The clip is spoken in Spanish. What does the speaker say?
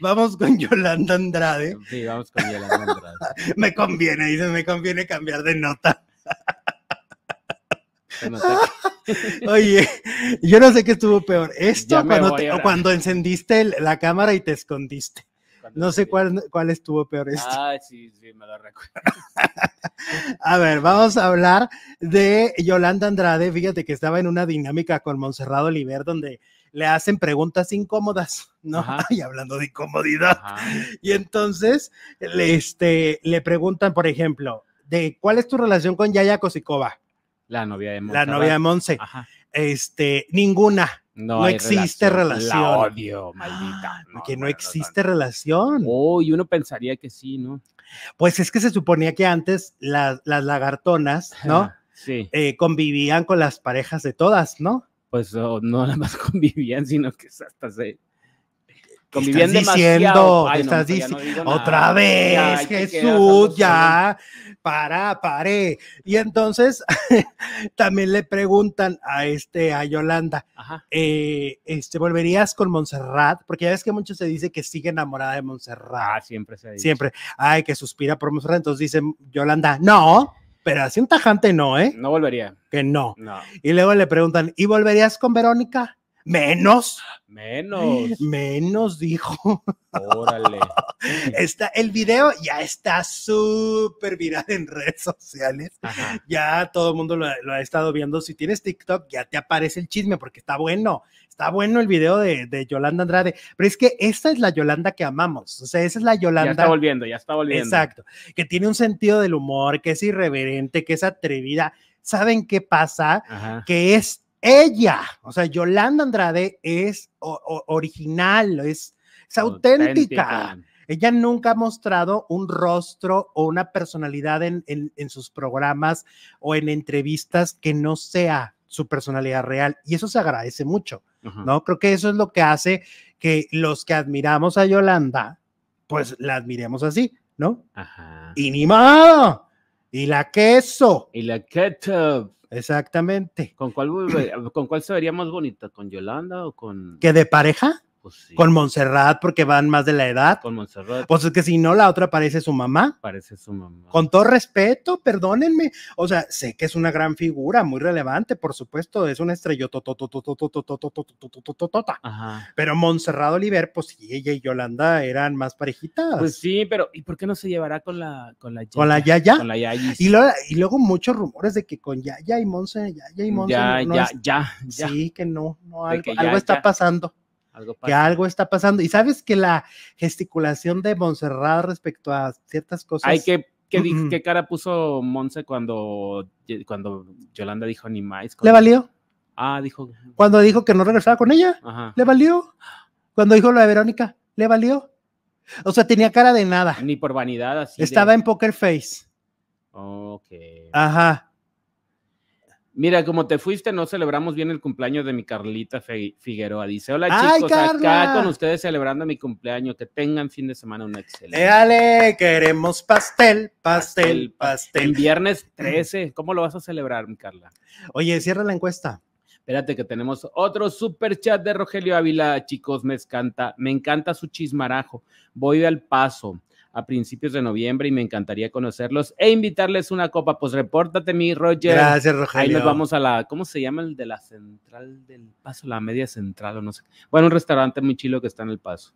Vamos con Yolanda Andrade. Sí, vamos con Yolanda Andrade. me conviene, dice, me conviene cambiar de nota. Oye, yo no sé qué estuvo peor. Esto cuando, o cuando encendiste la cámara y te escondiste. no sé cuál, cuál estuvo peor. Esto. Ah, sí, sí, me lo recuerdo. a ver, vamos a hablar de Yolanda Andrade. Fíjate que estaba en una dinámica con Monserrado Oliver donde le hacen preguntas incómodas, ¿no? Y hablando de incomodidad. Y entonces le, este, le preguntan, por ejemplo, de cuál es tu relación con Yaya Kosikova. La novia de Monse. La novia de Monse. Este, ninguna. No, existe relación. maldita. Ah, que no, existe relación. Uy, uno pensaría que sí, ¿no? Pues es que se suponía que antes las, lagartonas, ¿no? Sí. Eh, convivían con las parejas de todas, ¿no? pues no nada más convivían, sino que hasta se convivían Diciendo, estás diciendo, otra vez, Jesús, ya, para, pare. Y entonces también le preguntan a este, a Yolanda, eh, este, ¿volverías con Montserrat? Porque ya ves que mucho se dice que sigue enamorada de Montserrat. Ah, siempre se dice. Siempre. Ay, que suspira por Montserrat. Entonces dice Yolanda, no pero así un tajante no, ¿eh? No volvería. Que no. no. Y luego le preguntan, ¿y volverías con Verónica? Menos. Menos. Menos, dijo. Órale. Está, el video ya está súper viral en redes sociales. Ya todo el mundo lo, ha estado viendo. Si tienes TikTok, ya te aparece el chisme porque está bueno. Está bueno el video de, Yolanda Andrade. Pero es que esta es la Yolanda que amamos. O sea, esa es la Yolanda. Ya está volviendo, ya está volviendo. Exacto. Que tiene un sentido del humor, que es irreverente, que es atrevida. ¿Saben qué pasa? Que es ella, o sea, Yolanda Andrade es original, es, auténtica. Ella nunca ha mostrado un rostro o una personalidad en, en, sus programas o en entrevistas que no sea su personalidad real y eso se agradece mucho, ¿no? Creo que eso es lo que hace que los que admiramos a Yolanda, pues la admiremos así, ¿no? Ajá. Y ni y la queso. Y la ketchup. Exactamente. ¿Con cuál, ¿Con cuál se vería más bonita? ¿Con Yolanda o con.? ¿Que de pareja? Con Monserrat porque van más de la edad. Con Monserrat, Pues es que si no, la otra parece su mamá. Parece su mamá. Con todo respeto, perdónenme. O sea, sé que es una gran figura, muy relevante, por supuesto, es una Ajá. Pero Montserrat Oliver, pues sí, ella y Yolanda eran más parejitas. Pues sí, pero ¿y por qué no se llevará con la con la Yaya? Con la Yaya. Y, luego, muchos rumores de que con Yaya y Monse, Yaya y Monse. Ya, ya, ya, Sí, que no, no algo, algo está pasando algo que algo está pasando. Y sabes que la gesticulación de Montserrat respecto a ciertas cosas. Hay que ¿Qué, cara puso Monse cuando, cuando Yolanda dijo ni más? ¿Le valió? Ah, dijo. Cuando dijo que no regresaba con ella, Ajá. ¿le valió? Cuando dijo lo de Verónica, ¿le valió? O sea, tenía cara de nada. Ni por vanidad, así. Estaba en poker face. Ok. Ajá. Mira, como te fuiste, no celebramos bien el cumpleaños de mi Carlita Figueroa. Dice, hola chicos, acá con ustedes celebrando mi cumpleaños. Que tengan fin de semana un excelente. Dale, eh, queremos pastel, pastel, pastel. El viernes 13, ¿cómo lo vas a celebrar, mi Carla? Oye, cierra la encuesta. Espérate que tenemos otro super chat de Rogelio Ávila, chicos, me encanta, me encanta su chismarajo. Voy al paso a principios de noviembre y me encantaría conocerlos e invitarles una copa. Pues repórtate, mi Roger. Gracias, Rogelio. Ahí nos vamos a la, ¿cómo se llama el de la central del paso? La media central o no sé. Bueno, un restaurante muy chilo que está en el paso.